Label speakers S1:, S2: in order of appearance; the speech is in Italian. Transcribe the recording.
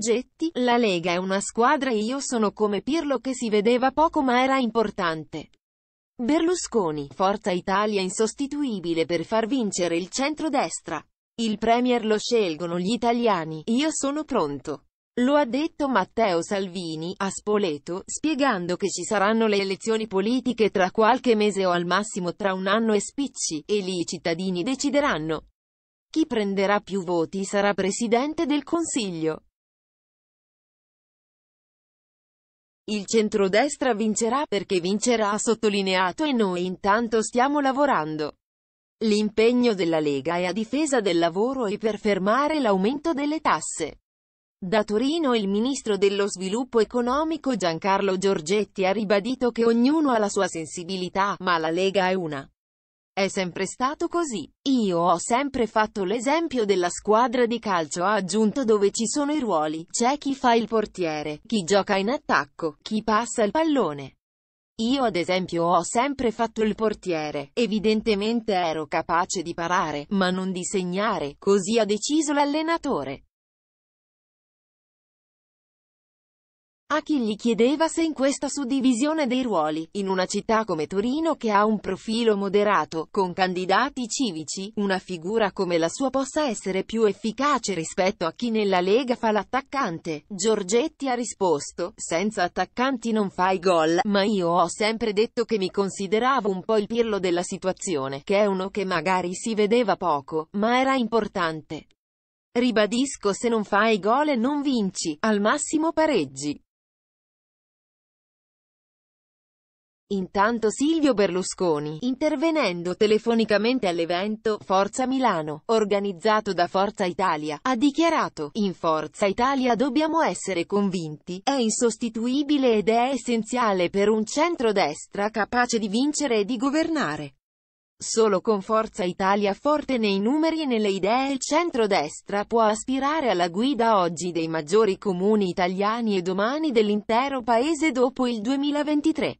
S1: progetti, la Lega è una squadra e io sono come Pirlo che si vedeva poco ma era importante. Berlusconi, Forza Italia insostituibile per far vincere il centrodestra. Il Premier lo scelgono gli italiani, io sono pronto. Lo ha detto Matteo Salvini, a Spoleto, spiegando che ci saranno le elezioni politiche tra qualche mese o al massimo tra un anno e spicci, e lì i cittadini decideranno. Chi prenderà più voti sarà Presidente del Consiglio.
S2: Il centrodestra vincerà perché vincerà ha
S1: sottolineato e noi intanto stiamo lavorando. L'impegno della Lega è a difesa del lavoro e per fermare l'aumento delle tasse. Da Torino il ministro dello sviluppo economico Giancarlo Giorgetti ha ribadito che ognuno ha la sua sensibilità, ma la Lega è una. È sempre stato così. Io ho sempre fatto l'esempio della squadra di calcio ha aggiunto dove ci sono i ruoli. C'è chi fa il portiere, chi gioca in attacco, chi passa il pallone. Io ad esempio ho sempre fatto il portiere, evidentemente ero capace di parare, ma non di segnare, così ha deciso l'allenatore. a chi gli chiedeva se in questa suddivisione dei ruoli, in una città come Torino che ha un profilo moderato, con candidati civici, una figura come la sua possa essere più efficace rispetto a chi nella Lega fa l'attaccante. Giorgetti ha risposto, senza attaccanti non fai gol, ma io ho sempre detto che mi consideravo un po' il pirlo della situazione, che è uno che magari si vedeva poco, ma era importante. Ribadisco se non fai gol e non vinci, al
S2: massimo pareggi. Intanto
S1: Silvio Berlusconi, intervenendo telefonicamente all'evento Forza Milano, organizzato da Forza Italia, ha dichiarato «In Forza Italia dobbiamo essere convinti, è insostituibile ed è essenziale per un centrodestra capace di vincere e di governare». Solo con Forza Italia forte nei numeri e nelle idee il centrodestra può aspirare alla guida oggi dei maggiori comuni italiani e domani dell'intero paese dopo il 2023.